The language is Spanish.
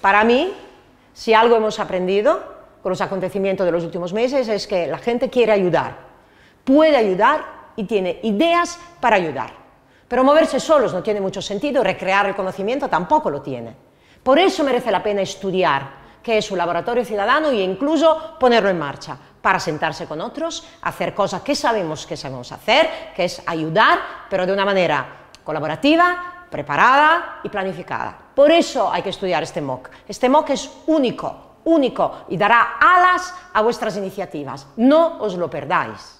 Para mí, si algo hemos aprendido con los acontecimientos de los últimos meses es que la gente quiere ayudar, puede ayudar y tiene ideas para ayudar. Pero moverse solos no tiene mucho sentido, recrear el conocimiento tampoco lo tiene. Por eso merece la pena estudiar qué es un laboratorio ciudadano e incluso ponerlo en marcha para sentarse con otros, hacer cosas que sabemos que sabemos hacer, que es ayudar, pero de una manera colaborativa, preparada y planificada. Por eso hay que estudiar este MOOC. Este MOOC es único, único y dará alas a vuestras iniciativas. No os lo perdáis.